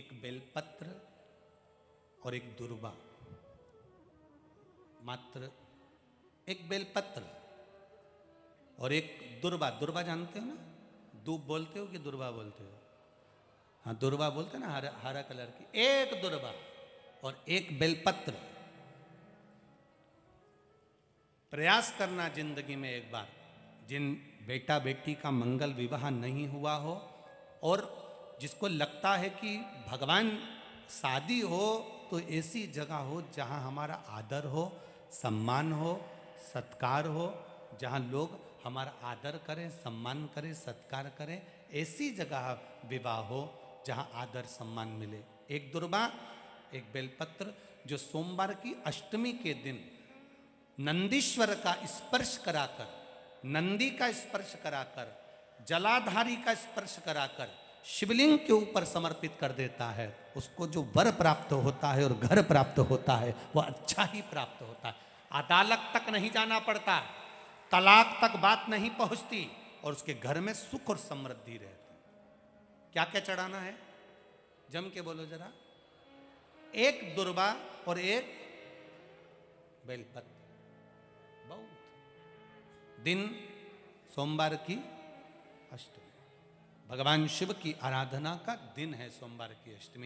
एक बेलपत्र और एक दुर्बा मात्र एक बेलपत्र और एक दुर्बा दुर्बा जानते हो ना दूब बोलते हो कि दुर्बा बोलते हो हाँ दुर्बा बोलते ना हरा हरा कलर की एक दुर्बा और एक बेलपत्र प्रयास करना जिंदगी में एक बार जिन बेटा बेटी का मंगल विवाह नहीं हुआ हो और जिसको लगता है कि भगवान शादी हो तो ऐसी जगह हो जहाँ हमारा आदर हो सम्मान हो सत्कार हो जहाँ लोग हमारा आदर करें सम्मान करें सत्कार करें ऐसी जगह विवाह हो जहाँ आदर सम्मान मिले एक दुर्बा एक बेलपत्र जो सोमवार की अष्टमी के दिन नंदीश्वर का स्पर्श कराकर नंदी का स्पर्श कराकर जलाधारी का स्पर्श कराकर शिवलिंग के ऊपर समर्पित कर देता है उसको जो वर प्राप्त होता है और घर प्राप्त होता है वह अच्छा ही प्राप्त होता है अदालत तक नहीं जाना पड़ता तलाक तक बात नहीं पहुंचती और उसके घर में सुख और समृद्धि रहती क्या क्या चढ़ाना है जम के बोलो जरा एक दुर्बा और एक बेलपत्र बहुत दिन सोमवार की अष्टमी भगवान शिव की आराधना का दिन है सोमवार की अष्टमी